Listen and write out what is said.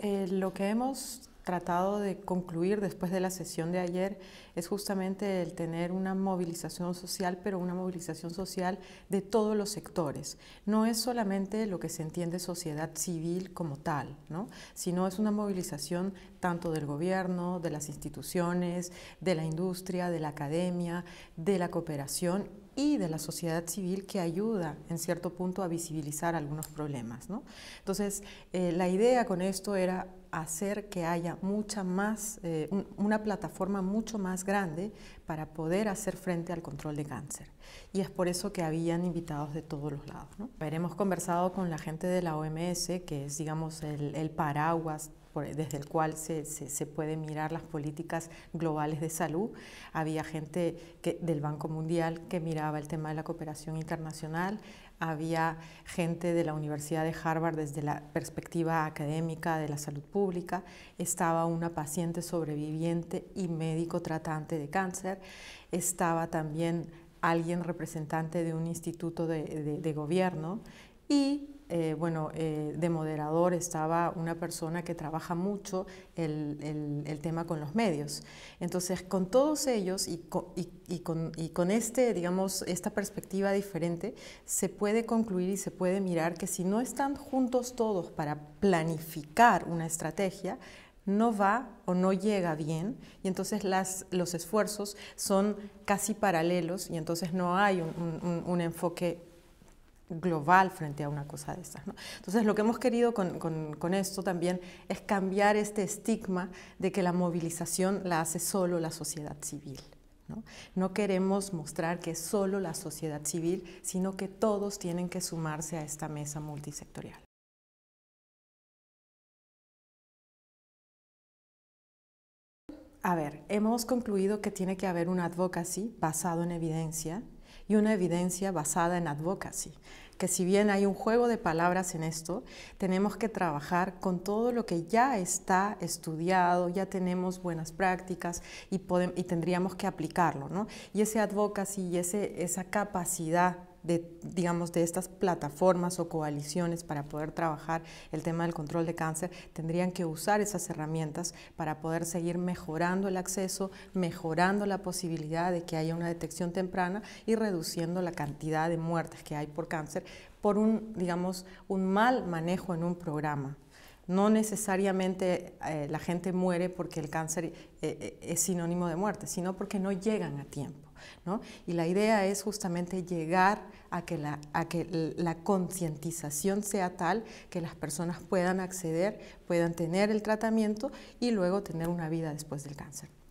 Eh, lo que hemos tratado de concluir después de la sesión de ayer es justamente el tener una movilización social, pero una movilización social de todos los sectores. No es solamente lo que se entiende sociedad civil como tal, sino es una movilización tanto del gobierno, de las instituciones, de la industria, de la academia, de la cooperación y de la sociedad civil que ayuda en cierto punto a visibilizar algunos problemas. ¿no? Entonces, eh, la idea con esto era hacer que haya mucha más, eh, una plataforma mucho más grande para poder hacer frente al control de cáncer. Y es por eso que habían invitados de todos los lados. ¿no? Hemos conversado con la gente de la OMS, que es, digamos, el, paraguas desde el cual se, se, pueden mirar las políticas globales de salud. Había gente que, del Banco Mundial que miraba el tema de la cooperación internacional, había gente de la Universidad de Harvard desde la perspectiva académica de la salud pública, estaba una paciente sobreviviente y médico tratante de cáncer, estaba también alguien representante de un instituto de gobierno y eh, bueno, eh, de moderador estaba una persona que trabaja mucho el, tema con los medios. Entonces, con todos ellos y con, este, digamos, esta perspectiva diferente, se puede concluir y se puede mirar que si no están juntos todos para planificar una estrategia, no va o no llega bien y entonces las, los esfuerzos son casi paralelos y entonces no hay un, un enfoque global frente a una cosa de estas. Entonces, lo que hemos querido con, esto también es cambiar este estigma de que la movilización la hace solo la sociedad civil. ¿no? queremos mostrar que es solo la sociedad civil, sino que todos tienen que sumarse a esta mesa multisectorial. A ver, hemos concluido que tiene que haber una advocacy basado en evidencia y una evidencia basada en advocacy, que si bien hay un juego de palabras en esto, tenemos que trabajar con todo lo que ya está estudiado, ya tenemos buenas prácticas y, y tendríamos que aplicarlo. ¿no? Y ese advocacy y ese, esa capacidad de, digamos, de estas plataformas o coaliciones para poder trabajar el tema del control de cáncer, tendrían que usar esas herramientas para poder seguir mejorando el acceso, mejorando la posibilidad de que haya una detección temprana y reduciendo la cantidad de muertes que hay por cáncer por un, digamos, un mal manejo en un programa. No necesariamente eh, la gente muere porque el cáncer eh, eh, es sinónimo de muerte, sino porque no llegan a tiempo. Y la idea es justamente llegar a que la concientización sea tal que las personas puedan acceder, puedan tener el tratamiento y luego tener una vida después del cáncer.